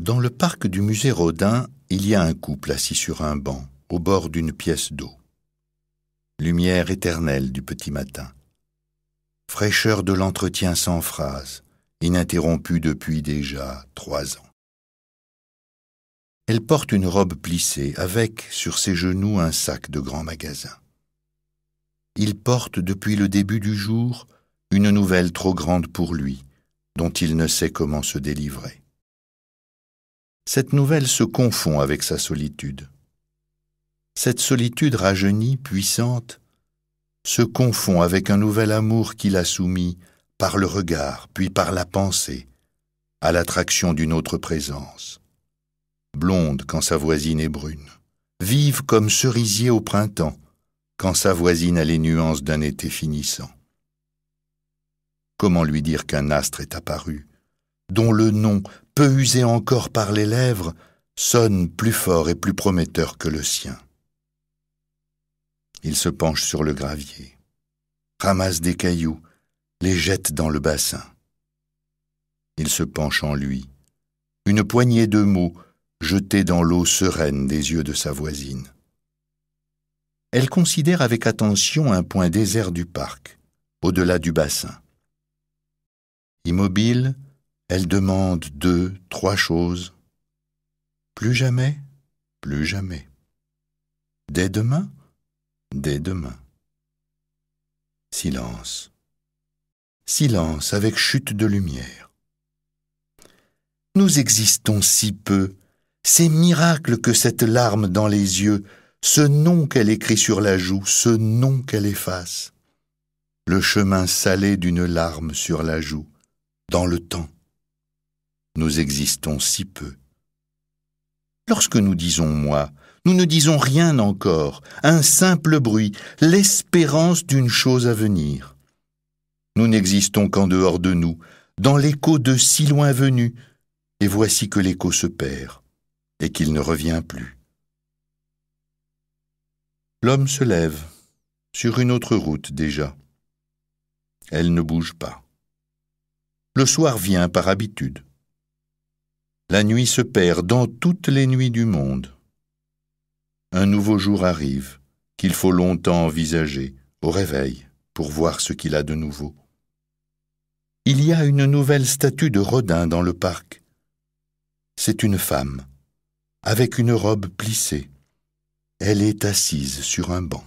Dans le parc du musée Rodin, il y a un couple assis sur un banc, au bord d'une pièce d'eau. Lumière éternelle du petit matin. Fraîcheur de l'entretien sans phrase, ininterrompu depuis déjà trois ans. Elle porte une robe plissée, avec sur ses genoux un sac de grand magasin. Il porte depuis le début du jour une nouvelle trop grande pour lui, dont il ne sait comment se délivrer cette nouvelle se confond avec sa solitude. Cette solitude rajeunie, puissante, se confond avec un nouvel amour qui l'a soumis, par le regard, puis par la pensée, à l'attraction d'une autre présence. Blonde quand sa voisine est brune, vive comme cerisier au printemps, quand sa voisine a les nuances d'un été finissant. Comment lui dire qu'un astre est apparu, dont le nom peu usé encore par les lèvres, sonne plus fort et plus prometteur que le sien. Il se penche sur le gravier, ramasse des cailloux, les jette dans le bassin. Il se penche en lui, une poignée de mots jetés dans l'eau sereine des yeux de sa voisine. Elle considère avec attention un point désert du parc, au-delà du bassin. Immobile, elle demande deux, trois choses. Plus jamais, plus jamais. Dès demain, dès demain. Silence. Silence avec chute de lumière. Nous existons si peu. c'est miracle que cette larme dans les yeux, ce nom qu'elle écrit sur la joue, ce nom qu'elle efface. Le chemin salé d'une larme sur la joue, dans le temps nous existons si peu. Lorsque nous disons moi, nous ne disons rien encore, un simple bruit, l'espérance d'une chose à venir. Nous n'existons qu'en dehors de nous, dans l'écho de si loin venu, et voici que l'écho se perd, et qu'il ne revient plus. L'homme se lève, sur une autre route déjà. Elle ne bouge pas. Le soir vient par habitude. La nuit se perd dans toutes les nuits du monde. Un nouveau jour arrive, qu'il faut longtemps envisager, au réveil, pour voir ce qu'il a de nouveau. Il y a une nouvelle statue de Rodin dans le parc. C'est une femme, avec une robe plissée. Elle est assise sur un banc.